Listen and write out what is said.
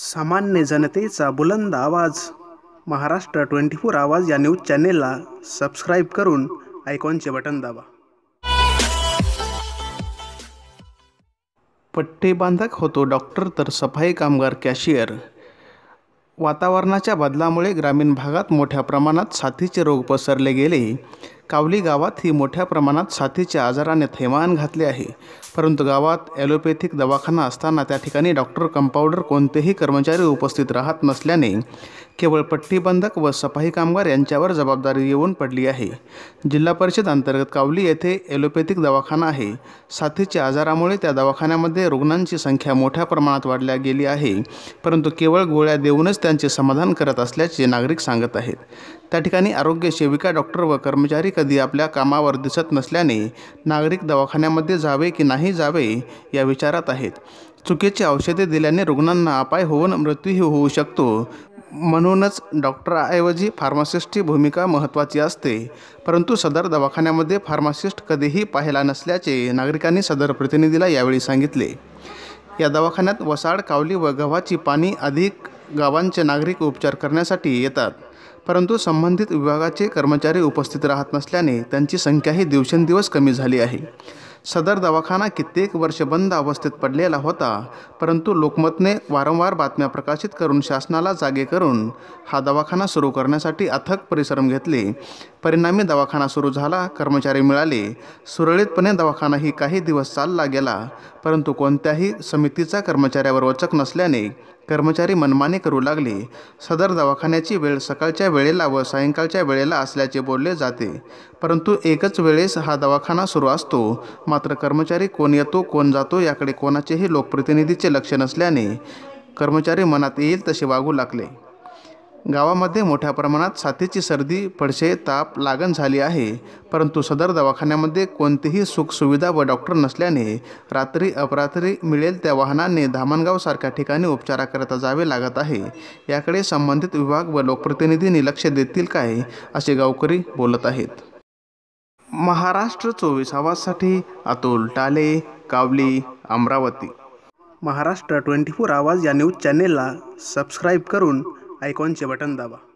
सामान्य जनतेचा बुलंद आवाज महाराष्ट्र ट्वेंटी फोर आवाज या न्यूज चॅनेलला सबस्क्राईब करून आयकॉनचे बटन दाबा पट्टे बांधक होतो डॉक्टर तर सफाई कामगार कॅशियर वातावरणाच्या बदलामुळे ग्रामीण भागात मोठ्या प्रमाणात साथीचे रोग पसरले गेले कावली गावात ही मोठ्या प्रमाणात साथीच्या आजाराने थैमान घातले आहे परंतु गावात ॲलोपॅथिक दवाखाना असताना त्या ठिकाणी डॉक्टर कंपाऊंडर कोणतेही कर्मचारी उपस्थित राहत नसल्याने केवळ पट्टीबंधक व सफाई कामगार यांच्यावर जबाबदारी येऊन पडली आहे जिल्हा परिषद अंतर्गत कावली येथे ॲलोपॅथिक दवाखाना आहे साथीच्या आजारामुळे त्या दवाखान्यामध्ये रुग्णांची संख्या मोठ्या प्रमाणात वाढल्या गेली आहे परंतु केवळ गोळ्या देऊनच त्यांचे समाधान करत असल्याचे नागरिक सांगत आहेत त्या ठिकाणी आरोग्य सेविका डॉक्टर व कर्मचारी कधी आपल्या कामावर दिसत नसल्याने नागरिक दवाखान्यामध्ये जावे की नाही जावे या विचारात आहेत चुकीची औषधे दिल्याने रुग्णांना अपाय होऊन मृत्यूही होऊ शकतो म्हणूनच डॉक्टरऐवजी फार्मासिस्टची भूमिका महत्त्वाची असते परंतु सदर दवाखान्यामध्ये फार्मासिस्ट कधीही पाहिला नसल्याचे नागरिकांनी सदर प्रतिनिधीला यावेळी सांगितले या दवाखान्यात वसाड कावली व गव्हाची पाणी अधिक गावांचे नागरिक उपचार करण्यासाठी येतात परंतु संबंधित विभागाचे कर्मचारी उपस्थित राहत नसल्याने त्यांची संख्याही दिवसेंदिवस कमी झाली आहे सदर दवाखाना कित्येक वर्ष बंद अवस्थेत पडलेला होता परंतु लोकमतने वारंवार बातम्या प्रकाशित करून शासनाला जागे करून हा दवाखाना सुरू करण्यासाठी अथक परिश्रम घेतले परिणामी दवाखाना सुरू झाला कर्मचारी मिळाले सुरळीतपणे दवाखानाही काही दिवस चालला गेला परंतु कोणत्याही समितीचा कर्मचाऱ्यावर वचक नसल्याने कर्मचारी मनमाने करू लागले सदर दवाखान्याची वेळ सकाळच्या वेळेला व सायंकाळच्या वेळेला असल्याचे बोलले जाते परंतु एकच वेळेस हा दवाखाना सुरू असतो मात्र कर्मचारी कोण येतो कोण जातो याकडे कोणाचेही लोकप्रतिनिधीचे लक्ष नसल्याने कर्मचारी मनात येईल तसे वागू लागले गावामध्ये मोठ्या प्रमाणात साथीची सर्दी पडसे ताप लागण झाली आहे परंतु सदर दवाखान्यामध्ये कोणतीही सुखसुविधा व डॉक्टर नसल्याने रात्री अपरात्री मिळेल त्या वाहनाने धामणगावसारख्या ठिकाणी उपचाराकरता जावे लागत आहे याकडे संबंधित विभाग व लोकप्रतिनिधींनी लक्ष देतील काय असे गावकरी बोलत आहेत महाराष्ट्र चोवीस आवाजसाठी अतुल टाले कावली अमरावती महाराष्ट्र ट्वेंटी फोर आवाज या न्यूज चॅनेलला सबस्क्राईब करून आयकॉनचे बटन दाबा